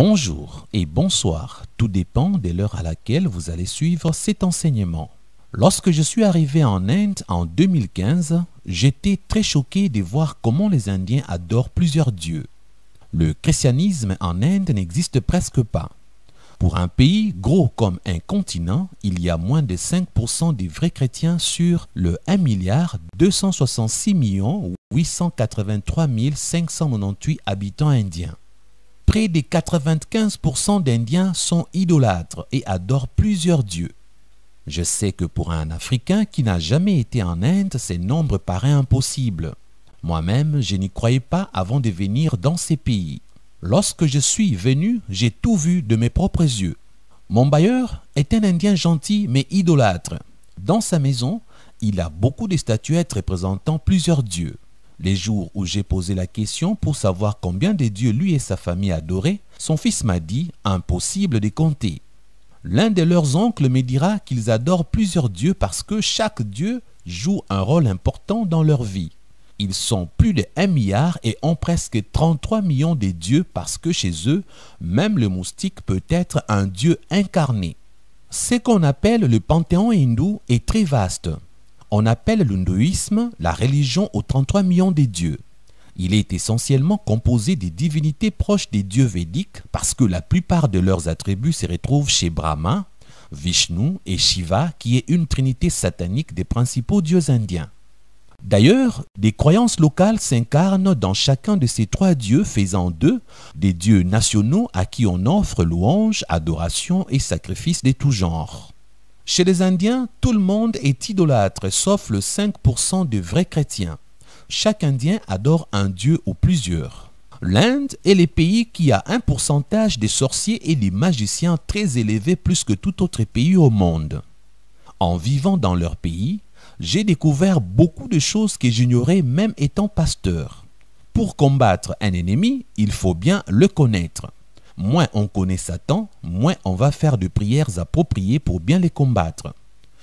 Bonjour et bonsoir, tout dépend de l'heure à laquelle vous allez suivre cet enseignement. Lorsque je suis arrivé en Inde en 2015, j'étais très choqué de voir comment les Indiens adorent plusieurs dieux. Le christianisme en Inde n'existe presque pas. Pour un pays gros comme un continent, il y a moins de 5% des vrais chrétiens sur le 1 milliard 266 millions habitants indiens. Près de 95% d'Indiens sont idolâtres et adorent plusieurs dieux. Je sais que pour un Africain qui n'a jamais été en Inde, ces nombres paraît impossible. Moi-même, je n'y croyais pas avant de venir dans ces pays. Lorsque je suis venu, j'ai tout vu de mes propres yeux. Mon bailleur est un Indien gentil mais idolâtre. Dans sa maison, il a beaucoup de statuettes représentant plusieurs dieux. Les jours où j'ai posé la question pour savoir combien de dieux lui et sa famille adoraient, son fils m'a dit impossible de compter. L'un de leurs oncles me dira qu'ils adorent plusieurs dieux parce que chaque dieu joue un rôle important dans leur vie. Ils sont plus de 1 milliard et ont presque 33 millions de dieux parce que chez eux, même le moustique peut être un dieu incarné. Ce qu'on appelle le panthéon hindou est très vaste. On appelle l'hindouisme la religion aux 33 millions des dieux. Il est essentiellement composé des divinités proches des dieux védiques parce que la plupart de leurs attributs se retrouvent chez Brahma, Vishnu et Shiva qui est une trinité satanique des principaux dieux indiens. D'ailleurs, des croyances locales s'incarnent dans chacun de ces trois dieux faisant d'eux des dieux nationaux à qui on offre louanges, adorations et sacrifices de tout genre. Chez les Indiens, tout le monde est idolâtre, sauf le 5% de vrais chrétiens. Chaque Indien adore un dieu ou plusieurs. L'Inde est le pays qui a un pourcentage des sorciers et des magiciens très élevé plus que tout autre pays au monde. En vivant dans leur pays, j'ai découvert beaucoup de choses que j'ignorais même étant pasteur. Pour combattre un ennemi, il faut bien le connaître. Moins on connaît Satan, moins on va faire de prières appropriées pour bien les combattre.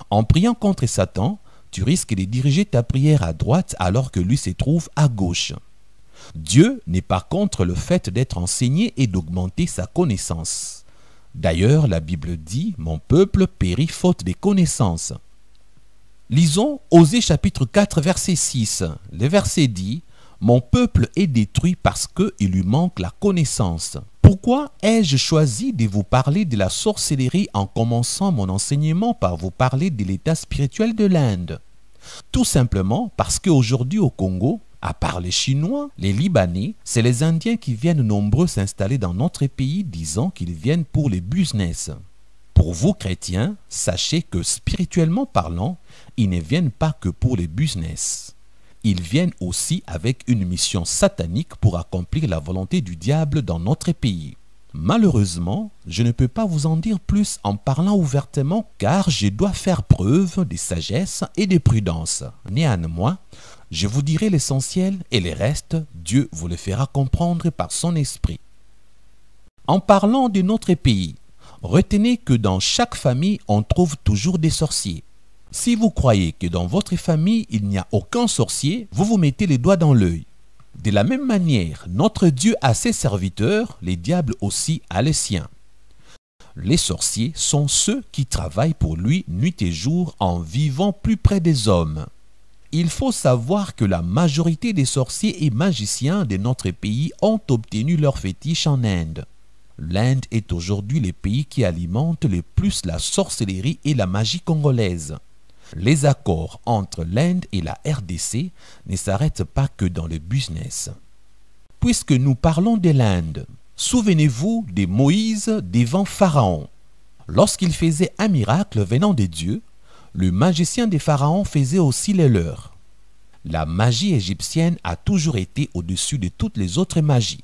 En priant contre Satan, tu risques de diriger ta prière à droite alors que lui se trouve à gauche. Dieu n'est pas contre le fait d'être enseigné et d'augmenter sa connaissance. D'ailleurs, la Bible dit Mon peuple périt faute des connaissances. Lisons Osée chapitre 4, verset 6. Le verset dit Mon peuple est détruit parce qu'il lui manque la connaissance. Pourquoi ai-je choisi de vous parler de la sorcellerie en commençant mon enseignement par vous parler de l'état spirituel de l'Inde Tout simplement parce qu'aujourd'hui au Congo, à part les Chinois, les Libanais, c'est les Indiens qui viennent nombreux s'installer dans notre pays disant qu'ils viennent pour les business. Pour vous chrétiens, sachez que spirituellement parlant, ils ne viennent pas que pour les business ils viennent aussi avec une mission satanique pour accomplir la volonté du diable dans notre pays. Malheureusement, je ne peux pas vous en dire plus en parlant ouvertement car je dois faire preuve de sagesse et de prudence. Néanmoins, je vous dirai l'essentiel et les restes, Dieu vous le fera comprendre par son esprit. En parlant de notre pays, retenez que dans chaque famille, on trouve toujours des sorciers. Si vous croyez que dans votre famille il n'y a aucun sorcier, vous vous mettez les doigts dans l'œil. De la même manière, notre Dieu a ses serviteurs, les diables aussi a les siens. Les sorciers sont ceux qui travaillent pour lui nuit et jour en vivant plus près des hommes. Il faut savoir que la majorité des sorciers et magiciens de notre pays ont obtenu leur fétiche en Inde. L'Inde est aujourd'hui le pays qui alimente le plus la sorcellerie et la magie congolaise. Les accords entre l'Inde et la RDC ne s'arrêtent pas que dans le business. Puisque nous parlons de l'Inde, souvenez-vous de Moïse devant Pharaon. Lorsqu'il faisait un miracle venant des dieux, le magicien des pharaons faisait aussi les leurs. La magie égyptienne a toujours été au-dessus de toutes les autres magies.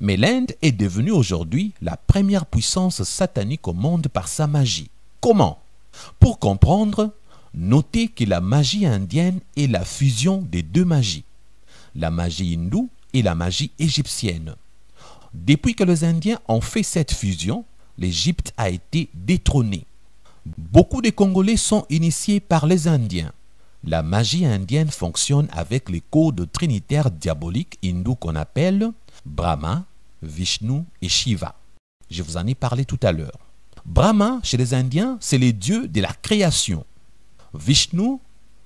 Mais l'Inde est devenue aujourd'hui la première puissance satanique au monde par sa magie. Comment Pour comprendre, Notez que la magie indienne est la fusion des deux magies, la magie hindoue et la magie égyptienne. Depuis que les Indiens ont fait cette fusion, l'Égypte a été détrônée. Beaucoup de Congolais sont initiés par les Indiens. La magie indienne fonctionne avec les codes trinitaires diaboliques hindous qu'on appelle Brahma, Vishnu et Shiva. Je vous en ai parlé tout à l'heure. Brahma, chez les Indiens, c'est le dieu de la création. Vishnu,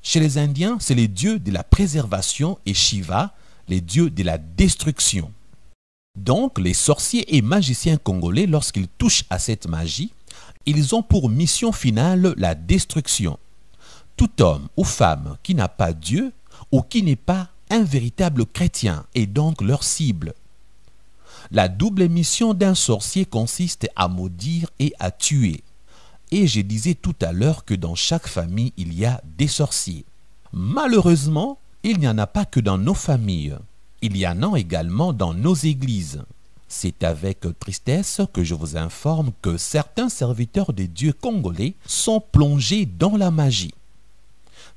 chez les Indiens, c'est les dieux de la préservation et Shiva, les dieux de la destruction. Donc, les sorciers et magiciens congolais, lorsqu'ils touchent à cette magie, ils ont pour mission finale la destruction. Tout homme ou femme qui n'a pas Dieu ou qui n'est pas un véritable chrétien est donc leur cible. La double mission d'un sorcier consiste à maudire et à tuer. Et je disais tout à l'heure que dans chaque famille, il y a des sorciers. Malheureusement, il n'y en a pas que dans nos familles. Il y en a également dans nos églises. C'est avec tristesse que je vous informe que certains serviteurs des dieux congolais sont plongés dans la magie.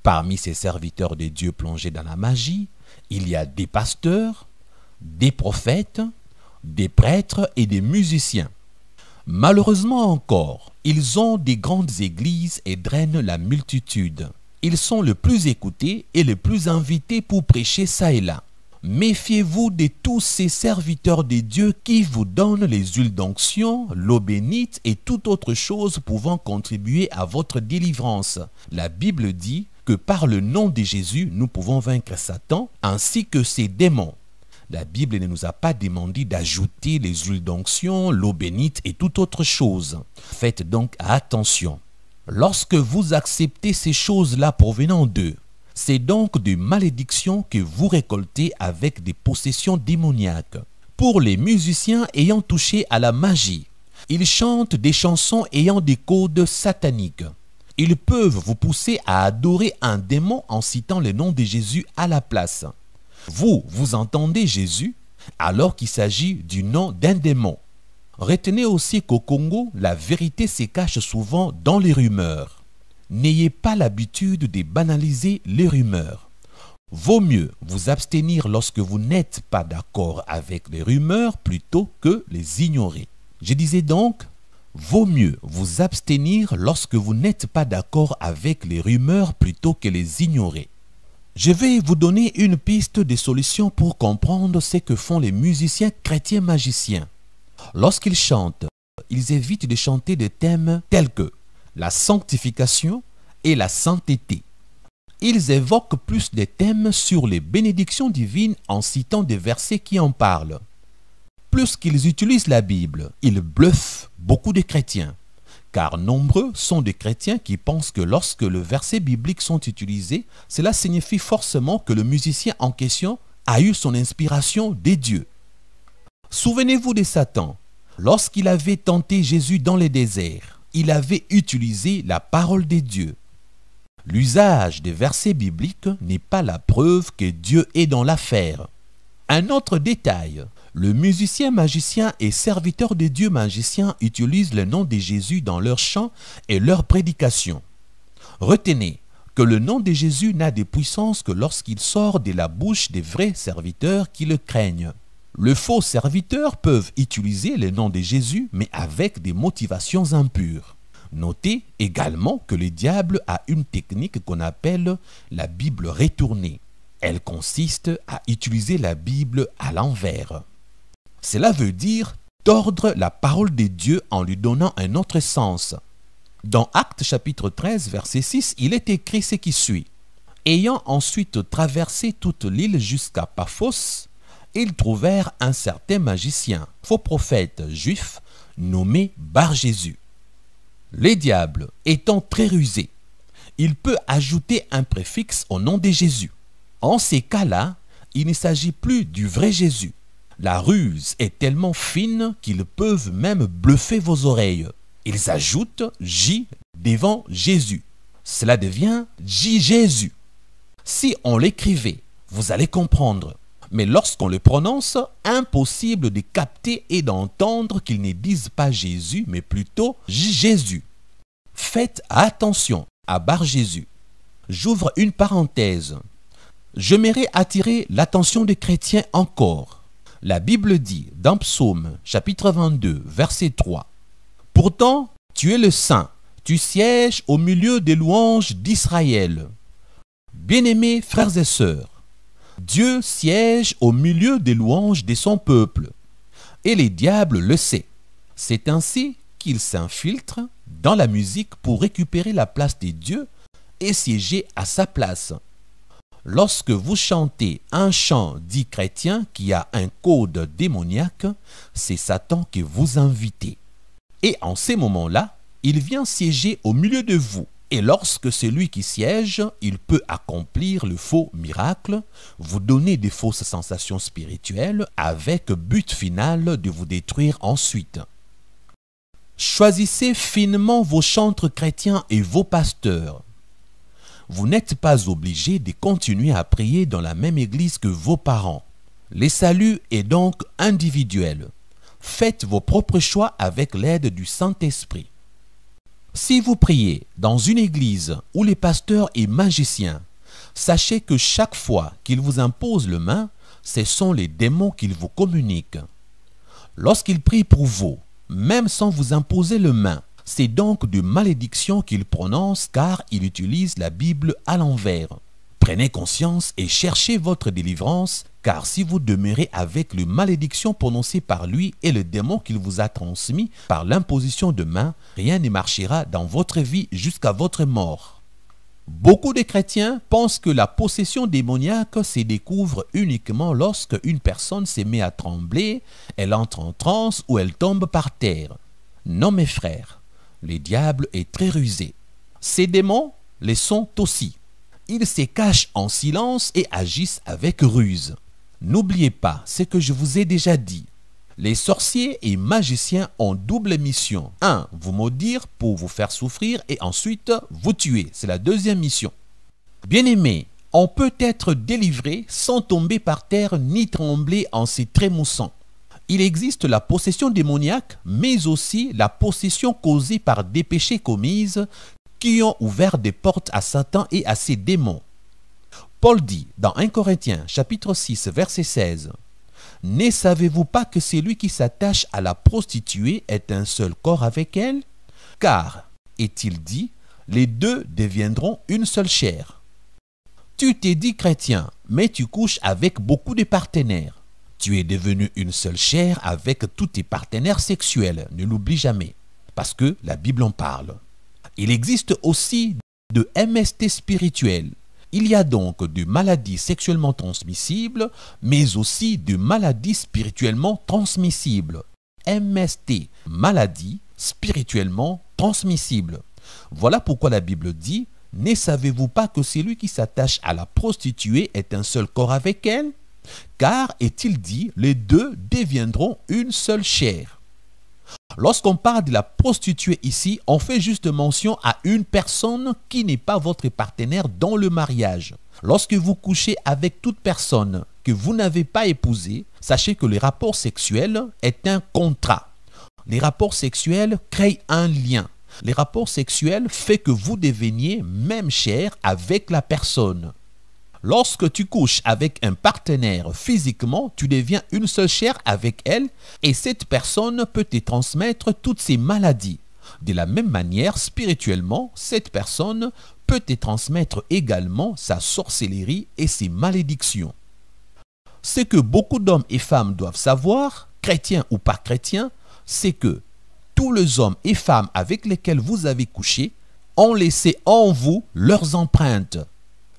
Parmi ces serviteurs des dieux plongés dans la magie, il y a des pasteurs, des prophètes, des prêtres et des musiciens. Malheureusement encore, ils ont des grandes églises et drainent la multitude. Ils sont le plus écoutés et le plus invités pour prêcher ça et là. Méfiez-vous de tous ces serviteurs de Dieu qui vous donnent les huiles d'onction, l'eau bénite et toute autre chose pouvant contribuer à votre délivrance. La Bible dit que par le nom de Jésus, nous pouvons vaincre Satan ainsi que ses démons. La Bible ne nous a pas demandé d'ajouter les huiles d'onction, l'eau bénite et toute autre chose. Faites donc attention. Lorsque vous acceptez ces choses-là provenant d'eux, c'est donc des malédictions que vous récoltez avec des possessions démoniaques. Pour les musiciens ayant touché à la magie, ils chantent des chansons ayant des codes sataniques. Ils peuvent vous pousser à adorer un démon en citant le nom de Jésus à la place. Vous, vous entendez Jésus alors qu'il s'agit du nom d'un démon. Retenez aussi qu'au Congo, la vérité se cache souvent dans les rumeurs. N'ayez pas l'habitude de banaliser les rumeurs. Vaut mieux vous abstenir lorsque vous n'êtes pas d'accord avec les rumeurs plutôt que les ignorer. Je disais donc, vaut mieux vous abstenir lorsque vous n'êtes pas d'accord avec les rumeurs plutôt que les ignorer. Je vais vous donner une piste de solutions pour comprendre ce que font les musiciens chrétiens magiciens. Lorsqu'ils chantent, ils évitent de chanter des thèmes tels que la sanctification et la sainteté. Ils évoquent plus des thèmes sur les bénédictions divines en citant des versets qui en parlent. Plus qu'ils utilisent la Bible, ils bluffent beaucoup de chrétiens car nombreux sont des chrétiens qui pensent que lorsque le verset biblique sont utilisés, cela signifie forcément que le musicien en question a eu son inspiration des dieux. Souvenez-vous de Satan. Lorsqu'il avait tenté Jésus dans les déserts, il avait utilisé la parole des dieux. L'usage des versets bibliques n'est pas la preuve que Dieu est dans l'affaire. Un autre détail, le musicien magicien et serviteur des dieux magiciens utilisent le nom de Jésus dans leurs chants et leurs prédications. Retenez que le nom de Jésus n'a de puissance que lorsqu'il sort de la bouche des vrais serviteurs qui le craignent. Le faux serviteur peut utiliser le nom de Jésus mais avec des motivations impures. Notez également que le diable a une technique qu'on appelle la Bible retournée. Elle consiste à utiliser la Bible à l'envers. Cela veut dire tordre la parole de Dieu en lui donnant un autre sens. Dans Actes chapitre 13, verset 6, il est écrit ce qui suit. Ayant ensuite traversé toute l'île jusqu'à Paphos, ils trouvèrent un certain magicien, faux prophète juif, nommé Bar-Jésus. Les diables étant très rusés, il peut ajouter un préfixe au nom de Jésus. En ces cas-là, il ne s'agit plus du vrai Jésus, la ruse est tellement fine qu'ils peuvent même bluffer vos oreilles. Ils ajoutent J devant Jésus. Cela devient J Jésus. Si on l'écrivait, vous allez comprendre. Mais lorsqu'on le prononce, impossible de capter et d'entendre qu'ils ne disent pas Jésus, mais plutôt J Jésus. Faites attention à Bar Jésus. J'ouvre une parenthèse. J'aimerais attirer l'attention des chrétiens encore la Bible dit dans Psaume chapitre 22 verset 3 Pourtant, tu es le saint, tu sièges au milieu des louanges d'Israël. Bien-aimés frères et sœurs, Dieu siège au milieu des louanges de son peuple, et les diables le sait. C'est ainsi qu'ils s'infiltrent dans la musique pour récupérer la place des dieux et siéger à sa place. Lorsque vous chantez un chant dit chrétien qui a un code démoniaque, c'est Satan qui vous invite. Et en ces moments-là, il vient siéger au milieu de vous. Et lorsque c'est lui qui siège, il peut accomplir le faux miracle, vous donner des fausses sensations spirituelles avec but final de vous détruire ensuite. Choisissez finement vos chantres chrétiens et vos pasteurs vous n'êtes pas obligé de continuer à prier dans la même église que vos parents. Le salut est donc individuel. Faites vos propres choix avec l'aide du Saint-Esprit. Si vous priez dans une église où les pasteurs et magiciens, sachez que chaque fois qu'ils vous imposent le main, ce sont les démons qu'ils vous communiquent. Lorsqu'ils prient pour vous, même sans vous imposer le main, c'est donc de malédiction qu'il prononce car il utilise la Bible à l'envers. Prenez conscience et cherchez votre délivrance car si vous demeurez avec les malédiction prononcées par lui et le démon qu'il vous a transmis par l'imposition de main, rien ne marchera dans votre vie jusqu'à votre mort. Beaucoup de chrétiens pensent que la possession démoniaque se découvre uniquement lorsque une personne se met à trembler, elle entre en transe ou elle tombe par terre. Non mes frères, le diable est très rusé. Ces démons les sont aussi. Ils se cachent en silence et agissent avec ruse. N'oubliez pas ce que je vous ai déjà dit. Les sorciers et magiciens ont double mission. Un, Vous maudire pour vous faire souffrir et ensuite vous tuer. C'est la deuxième mission. Bien-aimés, on peut être délivré sans tomber par terre ni trembler en s'y trémoussant il existe la possession démoniaque, mais aussi la possession causée par des péchés commises qui ont ouvert des portes à Satan et à ses démons. Paul dit dans 1 Corinthiens chapitre 6 verset 16 Ne savez-vous pas que celui qui s'attache à la prostituée est un seul corps avec elle Car, est-il dit, les deux deviendront une seule chair. Tu t'es dit chrétien, mais tu couches avec beaucoup de partenaires. Tu es devenu une seule chair avec tous tes partenaires sexuels. Ne l'oublie jamais, parce que la Bible en parle. Il existe aussi de MST spirituels. Il y a donc de maladies sexuellement transmissibles, mais aussi des maladies spirituellement transmissibles. MST, maladies spirituellement transmissibles. Voilà pourquoi la Bible dit, ne savez-vous pas que celui qui s'attache à la prostituée est un seul corps avec elle car, est-il dit, les deux deviendront une seule chair. Lorsqu'on parle de la prostituée ici, on fait juste mention à une personne qui n'est pas votre partenaire dans le mariage. Lorsque vous couchez avec toute personne que vous n'avez pas épousée, sachez que le rapport sexuel est un contrat. Les rapports sexuels créent un lien. Les rapports sexuels font que vous deveniez même chair avec la personne. Lorsque tu couches avec un partenaire physiquement, tu deviens une seule chair avec elle et cette personne peut te transmettre toutes ses maladies. De la même manière, spirituellement, cette personne peut te transmettre également sa sorcellerie et ses malédictions. Ce que beaucoup d'hommes et femmes doivent savoir, chrétiens ou pas chrétiens, c'est que tous les hommes et femmes avec lesquels vous avez couché ont laissé en vous leurs empreintes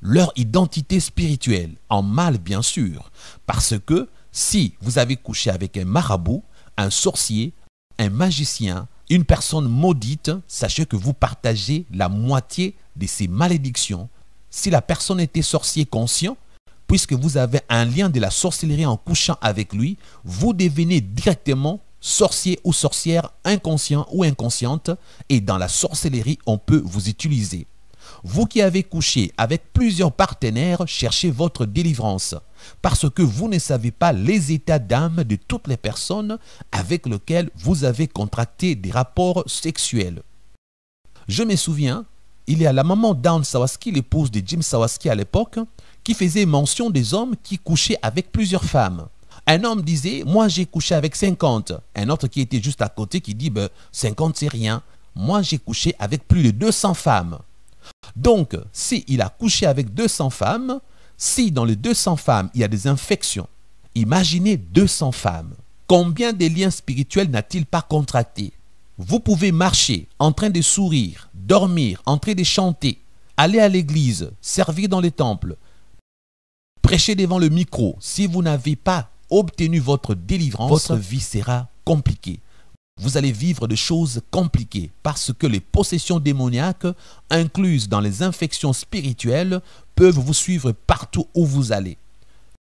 leur identité spirituelle, en mal bien sûr, parce que si vous avez couché avec un marabout, un sorcier, un magicien, une personne maudite, sachez que vous partagez la moitié de ses malédictions. Si la personne était sorcier conscient, puisque vous avez un lien de la sorcellerie en couchant avec lui, vous devenez directement sorcier ou sorcière inconscient ou inconsciente et dans la sorcellerie on peut vous utiliser. Vous qui avez couché avec plusieurs partenaires, cherchez votre délivrance, parce que vous ne savez pas les états d'âme de toutes les personnes avec lesquelles vous avez contracté des rapports sexuels. Je me souviens, il y a la maman d'Anne Sawaski, l'épouse de Jim Sawaski à l'époque, qui faisait mention des hommes qui couchaient avec plusieurs femmes. Un homme disait, moi j'ai couché avec 50. Un autre qui était juste à côté qui dit, ben, 50 c'est rien. Moi j'ai couché avec plus de 200 femmes. Donc, s'il a couché avec 200 femmes, si dans les 200 femmes, il y a des infections, imaginez 200 femmes. Combien de liens spirituels n'a-t-il pas contracté Vous pouvez marcher en train de sourire, dormir, en train de chanter, aller à l'église, servir dans les temples, prêcher devant le micro. Si vous n'avez pas obtenu votre délivrance, votre vie sera compliquée. Vous allez vivre des choses compliquées parce que les possessions démoniaques incluses dans les infections spirituelles peuvent vous suivre partout où vous allez.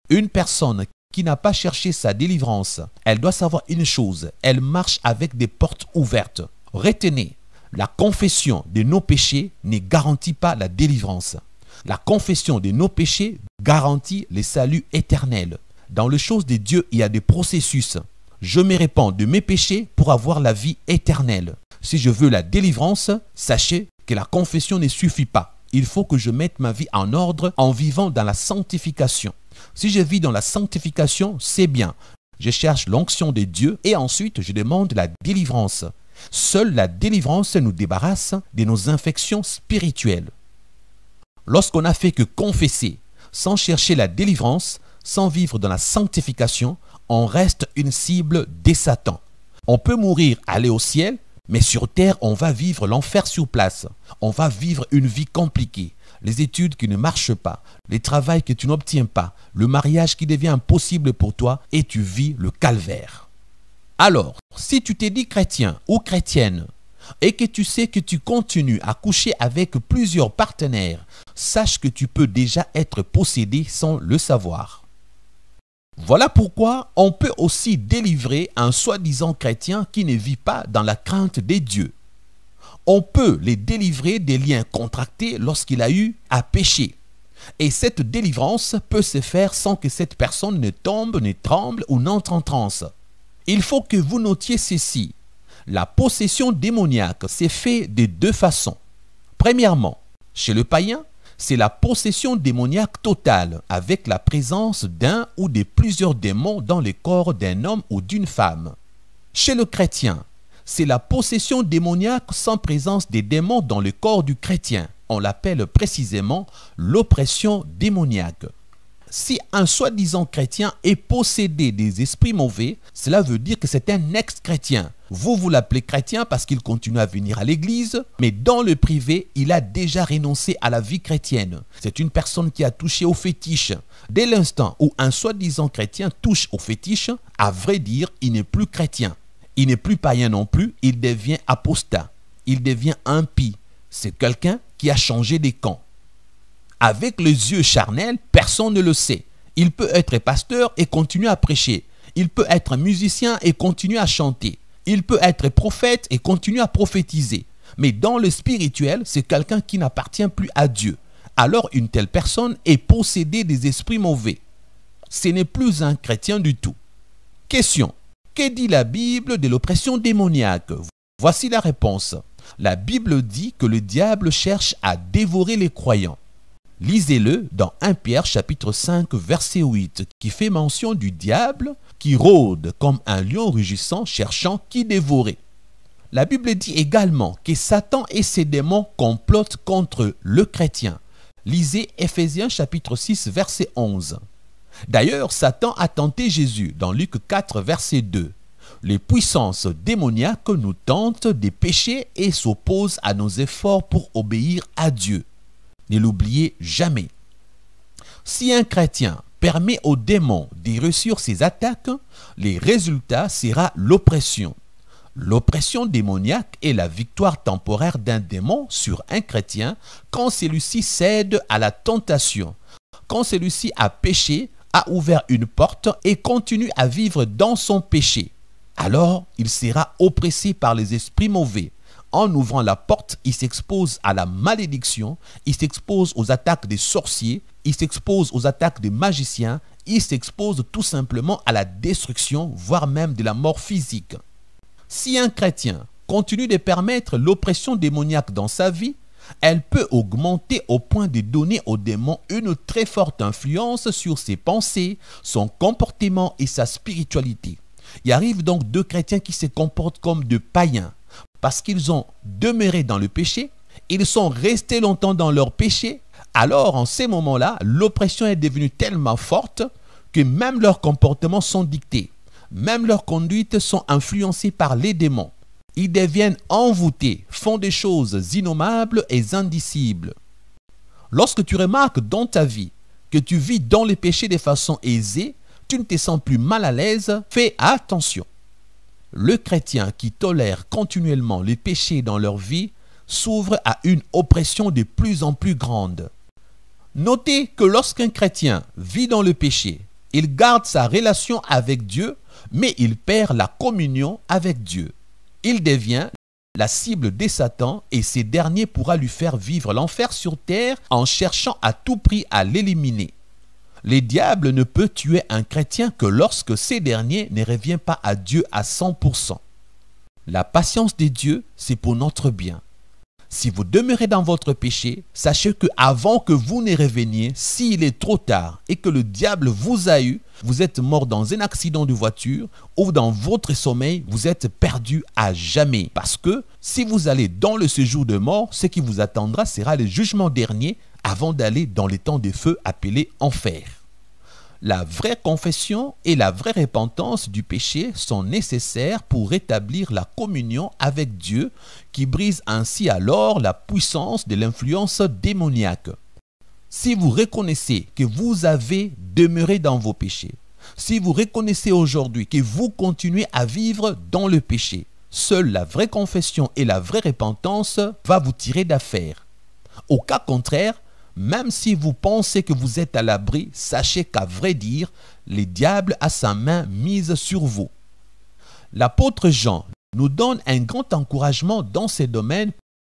Une personne qui n'a pas cherché sa délivrance, elle doit savoir une chose, elle marche avec des portes ouvertes. Retenez, la confession de nos péchés ne garantit pas la délivrance. La confession de nos péchés garantit le salut éternel. Dans les choses de Dieu, il y a des processus je me répands de mes péchés pour avoir la vie éternelle. Si je veux la délivrance, sachez que la confession ne suffit pas. Il faut que je mette ma vie en ordre en vivant dans la sanctification. Si je vis dans la sanctification, c'est bien. Je cherche l'onction de Dieu et ensuite je demande la délivrance. Seule la délivrance nous débarrasse de nos infections spirituelles. Lorsqu'on n'a fait que confesser, sans chercher la délivrance, sans vivre dans la sanctification, on reste une cible des satans. On peut mourir, aller au ciel, mais sur Terre, on va vivre l'enfer sur place. On va vivre une vie compliquée. Les études qui ne marchent pas, les travails que tu n'obtiens pas, le mariage qui devient impossible pour toi et tu vis le calvaire. Alors, si tu t'es dit chrétien ou chrétienne et que tu sais que tu continues à coucher avec plusieurs partenaires, sache que tu peux déjà être possédé sans le savoir. Voilà pourquoi on peut aussi délivrer un soi-disant chrétien qui ne vit pas dans la crainte des dieux. On peut les délivrer des liens contractés lorsqu'il a eu à pécher. Et cette délivrance peut se faire sans que cette personne ne tombe, ne tremble ou n'entre en transe. Il faut que vous notiez ceci. La possession démoniaque s'est faite de deux façons. Premièrement, chez le païen, c'est la possession démoniaque totale avec la présence d'un ou de plusieurs démons dans le corps d'un homme ou d'une femme. Chez le chrétien, c'est la possession démoniaque sans présence des démons dans le corps du chrétien. On l'appelle précisément l'oppression démoniaque si un soi-disant chrétien est possédé des esprits mauvais, cela veut dire que c'est un ex-chrétien. Vous, vous l'appelez chrétien parce qu'il continue à venir à l'église, mais dans le privé, il a déjà renoncé à la vie chrétienne. C'est une personne qui a touché au fétiche. Dès l'instant où un soi-disant chrétien touche au fétiche, à vrai dire, il n'est plus chrétien. Il n'est plus païen non plus, il devient apostat. Il devient impie. C'est quelqu'un qui a changé des camps avec les yeux charnels, personne ne le sait. Il peut être pasteur et continuer à prêcher. Il peut être musicien et continuer à chanter. Il peut être prophète et continuer à prophétiser. Mais dans le spirituel, c'est quelqu'un qui n'appartient plus à Dieu. Alors une telle personne est possédée des esprits mauvais. Ce n'est plus un chrétien du tout. Question. Que dit la Bible de l'oppression démoniaque Voici la réponse. La Bible dit que le diable cherche à dévorer les croyants. Lisez-le dans 1 Pierre chapitre 5 verset 8 qui fait mention du diable qui rôde comme un lion rugissant cherchant qui dévorer. La Bible dit également que Satan et ses démons complotent contre le chrétien. Lisez Ephésiens chapitre 6 verset 11. D'ailleurs, Satan a tenté Jésus dans Luc 4 verset 2. Les puissances démoniaques nous tentent des péchés et s'opposent à nos efforts pour obéir à Dieu. Ne l'oubliez jamais. Si un chrétien permet aux démons d'y réussir ses attaques, le résultat sera l'oppression. L'oppression démoniaque est la victoire temporaire d'un démon sur un chrétien quand celui-ci cède à la tentation, quand celui-ci a péché, a ouvert une porte et continue à vivre dans son péché. Alors il sera oppressé par les esprits mauvais en ouvrant la porte, il s'expose à la malédiction, il s'expose aux attaques des sorciers, il s'expose aux attaques des magiciens, il s'expose tout simplement à la destruction, voire même de la mort physique. Si un chrétien continue de permettre l'oppression démoniaque dans sa vie, elle peut augmenter au point de donner au démon une très forte influence sur ses pensées, son comportement et sa spiritualité. Il arrive donc deux chrétiens qui se comportent comme de païens parce qu'ils ont demeuré dans le péché, ils sont restés longtemps dans leur péché, alors en ces moments-là, l'oppression est devenue tellement forte que même leurs comportements sont dictés, même leurs conduites sont influencées par les démons. Ils deviennent envoûtés, font des choses innommables et indicibles. Lorsque tu remarques dans ta vie que tu vis dans les péchés de façon aisée, tu ne te sens plus mal à l'aise, fais attention. Le chrétien qui tolère continuellement les péchés dans leur vie s'ouvre à une oppression de plus en plus grande. Notez que lorsqu'un chrétien vit dans le péché, il garde sa relation avec Dieu, mais il perd la communion avec Dieu. Il devient la cible de Satan et ces derniers pourra lui faire vivre l'enfer sur terre en cherchant à tout prix à l'éliminer les diables ne peut tuer un chrétien que lorsque ces derniers ne revient pas à Dieu à 100%. La patience des dieux, c'est pour notre bien. Si vous demeurez dans votre péché, sachez que avant que vous ne reveniez, s'il est trop tard et que le diable vous a eu, vous êtes mort dans un accident de voiture ou dans votre sommeil, vous êtes perdu à jamais. Parce que si vous allez dans le séjour de mort, ce qui vous attendra sera le jugement dernier avant d'aller dans les temps des feux appelés enfer. La vraie confession et la vraie repentance du péché sont nécessaires pour rétablir la communion avec Dieu qui brise ainsi alors la puissance de l'influence démoniaque. Si vous reconnaissez que vous avez demeuré dans vos péchés, si vous reconnaissez aujourd'hui que vous continuez à vivre dans le péché, seule la vraie confession et la vraie repentance va vous tirer d'affaire. Au cas contraire, même si vous pensez que vous êtes à l'abri, sachez qu'à vrai dire, le diable a sa main mise sur vous. L'apôtre Jean nous donne un grand encouragement dans ces domaines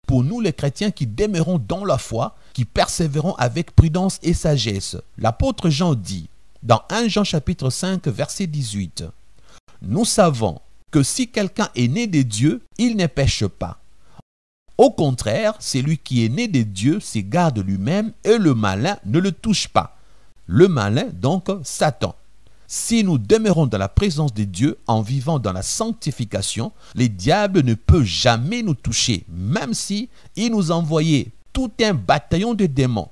pour nous les chrétiens qui demeurons dans la foi, qui persévérons avec prudence et sagesse. L'apôtre Jean dit dans 1 Jean chapitre 5 verset 18, Nous savons que si quelqu'un est né de Dieu, il ne pêche pas. Au contraire, celui qui est né de Dieu se garde lui-même et le malin ne le touche pas. Le malin, donc Satan. Si nous demeurons dans la présence de Dieu en vivant dans la sanctification, le diable ne peut jamais nous toucher, même si il nous envoyait tout un bataillon de démons,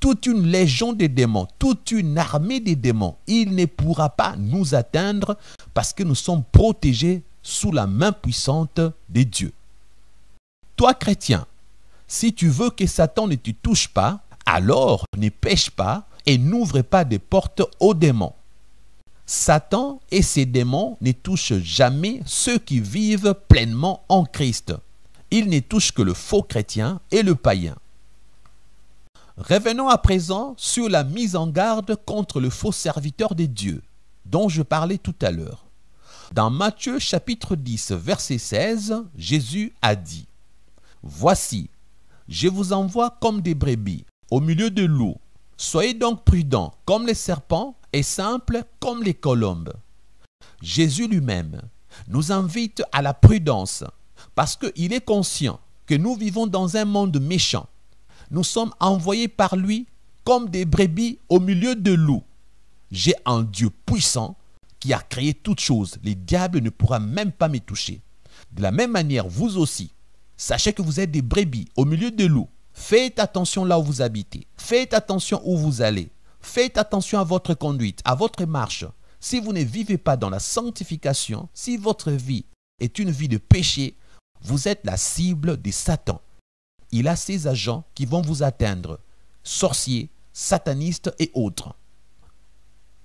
toute une légion de démons, toute une armée de démons. Il ne pourra pas nous atteindre parce que nous sommes protégés sous la main puissante de Dieu. Toi, chrétien, si tu veux que Satan ne te touche pas, alors ne pêche pas et n'ouvre pas des portes aux démons. Satan et ses démons ne touchent jamais ceux qui vivent pleinement en Christ. Ils ne touchent que le faux chrétien et le païen. Revenons à présent sur la mise en garde contre le faux serviteur des dieux, dont je parlais tout à l'heure. Dans Matthieu chapitre 10, verset 16, Jésus a dit Voici, je vous envoie comme des brebis au milieu de loups. Soyez donc prudents comme les serpents et simples comme les colombes. Jésus lui-même nous invite à la prudence parce qu'il est conscient que nous vivons dans un monde méchant. Nous sommes envoyés par lui comme des brebis au milieu de loups. J'ai un Dieu puissant qui a créé toutes choses. Les diables ne pourra même pas me toucher. De la même manière, vous aussi, Sachez que vous êtes des brebis au milieu de loups. Faites attention là où vous habitez. Faites attention où vous allez. Faites attention à votre conduite, à votre marche. Si vous ne vivez pas dans la sanctification, si votre vie est une vie de péché, vous êtes la cible de Satan. Il a ses agents qui vont vous atteindre, sorciers, satanistes et autres.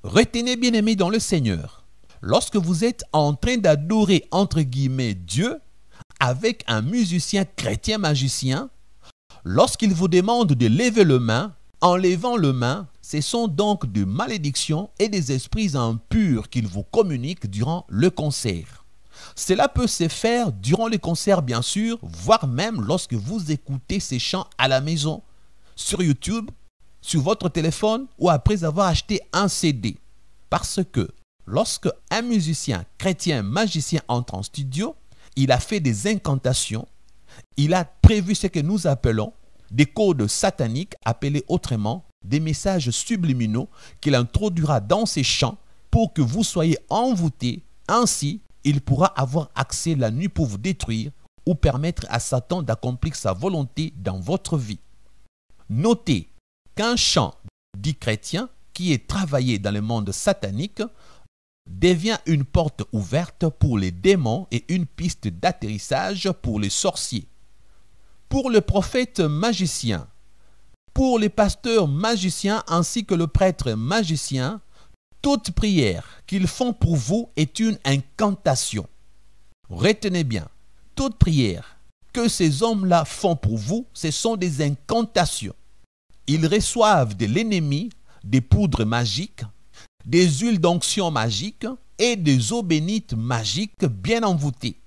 Retenez bien aimé dans le Seigneur. Lorsque vous êtes en train d'adorer entre guillemets Dieu, avec un musicien chrétien magicien, lorsqu'il vous demande de lever le main, en levant le main, ce sont donc des malédictions et des esprits impurs qu'il vous communique durant le concert. Cela peut se faire durant le concert bien sûr, voire même lorsque vous écoutez ces chants à la maison, sur YouTube, sur votre téléphone ou après avoir acheté un CD. Parce que lorsque un musicien chrétien magicien entre en studio, il a fait des incantations, il a prévu ce que nous appelons des codes sataniques, appelés autrement des messages subliminaux qu'il introduira dans ses champs pour que vous soyez envoûtés. Ainsi, il pourra avoir accès la nuit pour vous détruire ou permettre à Satan d'accomplir sa volonté dans votre vie. Notez qu'un chant dit chrétien qui est travaillé dans le monde satanique devient une porte ouverte pour les démons et une piste d'atterrissage pour les sorciers. Pour le prophète magicien, pour les pasteurs magiciens ainsi que le prêtre magicien, toute prière qu'ils font pour vous est une incantation. Retenez bien, toute prière que ces hommes-là font pour vous, ce sont des incantations. Ils reçoivent de l'ennemi des poudres magiques des huiles d'onction magiques et des eaux bénites magiques bien envoûtées.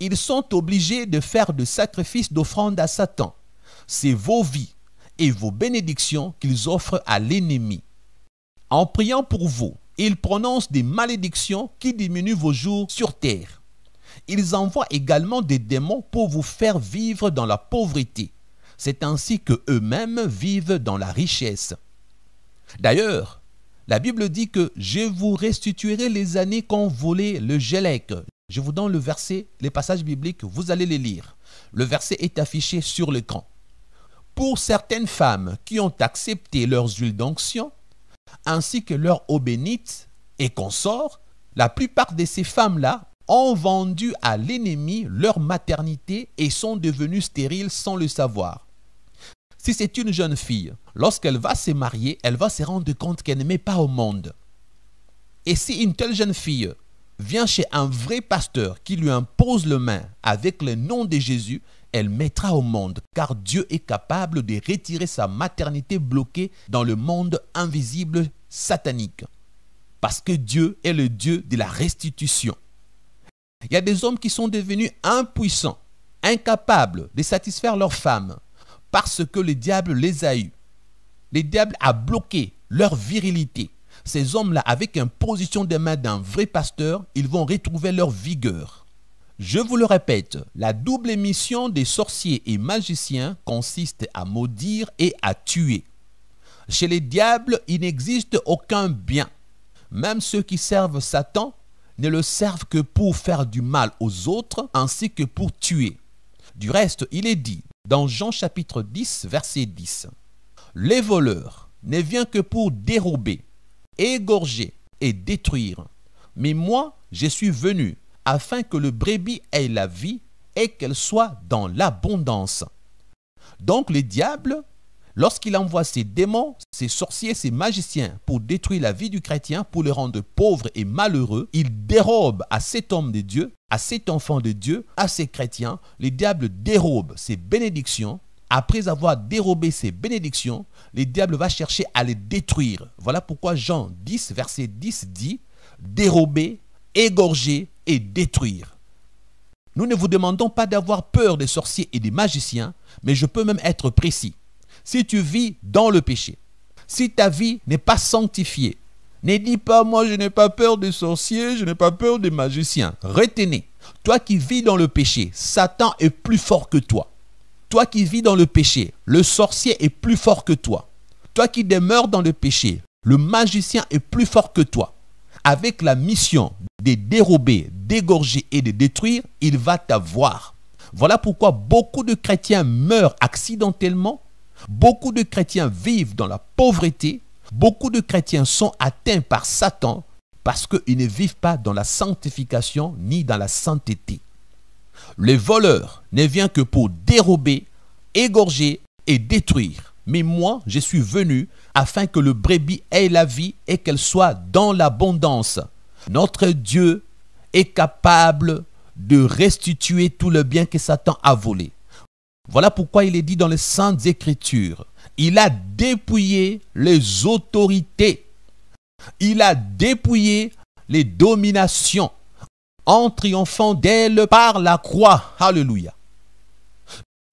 Ils sont obligés de faire des sacrifices d'offrande à Satan. C'est vos vies et vos bénédictions qu'ils offrent à l'ennemi. En priant pour vous, ils prononcent des malédictions qui diminuent vos jours sur terre. Ils envoient également des démons pour vous faire vivre dans la pauvreté. C'est ainsi que eux-mêmes vivent dans la richesse. D'ailleurs, la Bible dit que je vous restituerai les années qu'ont volait le Gélec. Je vous donne le verset, les passages bibliques, vous allez les lire. Le verset est affiché sur l'écran. Pour certaines femmes qui ont accepté leurs huiles d'onction, ainsi que leurs eaux bénites et consorts, la plupart de ces femmes-là ont vendu à l'ennemi leur maternité et sont devenues stériles sans le savoir. Si c'est une jeune fille, lorsqu'elle va se marier, elle va se rendre compte qu'elle ne met pas au monde. Et si une telle jeune fille vient chez un vrai pasteur qui lui impose le main avec le nom de Jésus, elle mettra au monde, car Dieu est capable de retirer sa maternité bloquée dans le monde invisible satanique. Parce que Dieu est le Dieu de la restitution. Il y a des hommes qui sont devenus impuissants, incapables de satisfaire leurs femmes, parce que le diable les a eus. Le diable a bloqué leur virilité. Ces hommes-là, avec une position des mains d'un vrai pasteur, ils vont retrouver leur vigueur. Je vous le répète, la double mission des sorciers et magiciens consiste à maudire et à tuer. Chez les diables, il n'existe aucun bien. Même ceux qui servent Satan ne le servent que pour faire du mal aux autres ainsi que pour tuer. Du reste, il est dit dans Jean chapitre 10, verset 10. Les voleurs ne viennent que pour dérober, égorger et détruire. Mais moi, je suis venu afin que le brebis ait la vie et qu'elle soit dans l'abondance. Donc les diables Lorsqu'il envoie ses démons, ses sorciers, ses magiciens pour détruire la vie du chrétien, pour le rendre pauvre et malheureux, il dérobe à cet homme de Dieu, à cet enfant de Dieu, à ces chrétiens, les diables dérobent ses bénédictions. Après avoir dérobé ses bénédictions, les diables va chercher à les détruire. Voilà pourquoi Jean 10, verset 10 dit, dérober, égorger et détruire. Nous ne vous demandons pas d'avoir peur des sorciers et des magiciens, mais je peux même être précis si tu vis dans le péché, si ta vie n'est pas sanctifiée, ne dis pas moi je n'ai pas peur des sorciers, je n'ai pas peur des magiciens. Retenez, toi qui vis dans le péché, Satan est plus fort que toi. Toi qui vis dans le péché, le sorcier est plus fort que toi. Toi qui demeures dans le péché, le magicien est plus fort que toi. Avec la mission de dérober, d'égorger et de détruire, il va t'avoir. Voilà pourquoi beaucoup de chrétiens meurent accidentellement Beaucoup de chrétiens vivent dans la pauvreté. Beaucoup de chrétiens sont atteints par Satan parce qu'ils ne vivent pas dans la sanctification ni dans la sainteté. Le voleur ne vient que pour dérober, égorger et détruire. Mais moi, je suis venu afin que le brebis ait la vie et qu'elle soit dans l'abondance. Notre Dieu est capable de restituer tout le bien que Satan a volé. Voilà pourquoi il est dit dans les Saintes Écritures, il a dépouillé les autorités, il a dépouillé les dominations en triomphant d'elles par la croix. Alléluia.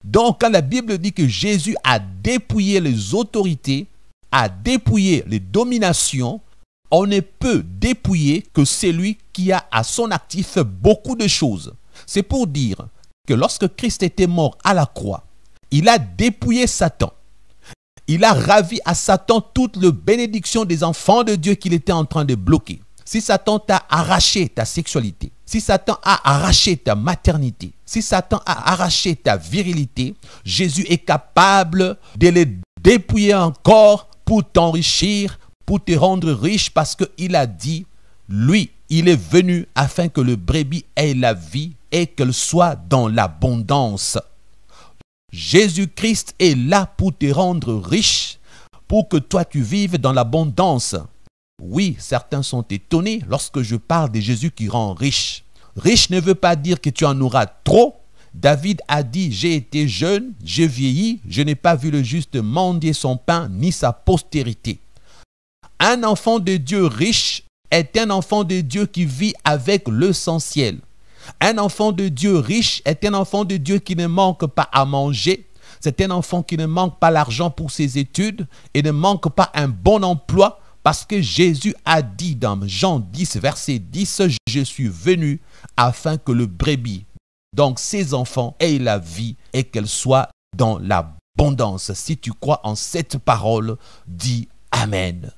Donc quand la Bible dit que Jésus a dépouillé les autorités, a dépouillé les dominations, on ne peut dépouiller que celui qui a à son actif beaucoup de choses. C'est pour dire que lorsque Christ était mort à la croix, il a dépouillé Satan. Il a ravi à Satan toute la bénédiction des enfants de Dieu qu'il était en train de bloquer. Si Satan t'a arraché ta sexualité, si Satan a arraché ta maternité, si Satan a arraché ta virilité, Jésus est capable de les dépouiller encore pour t'enrichir, pour te rendre riche, parce qu'il a dit, lui, il est venu afin que le brebis ait la vie et qu'elle soit dans l'abondance. Jésus-Christ est là pour te rendre riche, pour que toi tu vives dans l'abondance. Oui, certains sont étonnés lorsque je parle de Jésus qui rend riche. Riche ne veut pas dire que tu en auras trop. David a dit, j'ai été jeune, j'ai vieilli, je n'ai pas vu le juste mendier son pain ni sa postérité. Un enfant de Dieu riche est un enfant de Dieu qui vit avec l'essentiel. Un enfant de Dieu riche est un enfant de Dieu qui ne manque pas à manger. C'est un enfant qui ne manque pas l'argent pour ses études et ne manque pas un bon emploi parce que Jésus a dit dans Jean 10, verset 10, je suis venu afin que le brebis, donc ses enfants, aient la vie et qu'elle soit dans l'abondance. Si tu crois en cette parole, dis Amen.